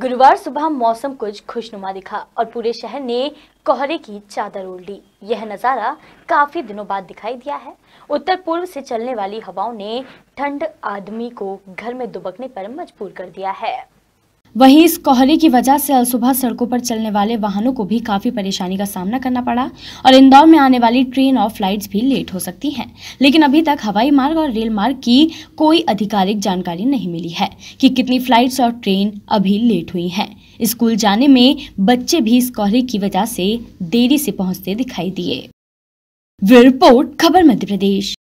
गुरुवार सुबह मौसम कुछ खुशनुमा दिखा और पूरे शहर ने कोहरे की चादर ओढ़ ली यह नज़ारा काफ़ी दिनों बाद दिखाई दिया है उत्तर पूर्व से चलने वाली हवाओं ने ठंड आदमी को घर में दुबकने पर मजबूर कर दिया है वहीं इस कोहरे की वजह से अल सुबह सड़कों पर चलने वाले वाहनों को भी काफ़ी परेशानी का सामना करना पड़ा और इंदौर में आने वाली ट्रेन और फ्लाइट्स भी लेट हो सकती हैं लेकिन अभी तक हवाई मार्ग और रेल मार्ग की कोई आधिकारिक जानकारी नहीं मिली है कि कितनी फ्लाइट्स और ट्रेन अभी लेट हुई हैं स्कूल जाने में बच्चे भी इस कोहरे की वजह से देरी से पहुंचते दिखाई दिए रिपोर्ट खबर मध्य प्रदेश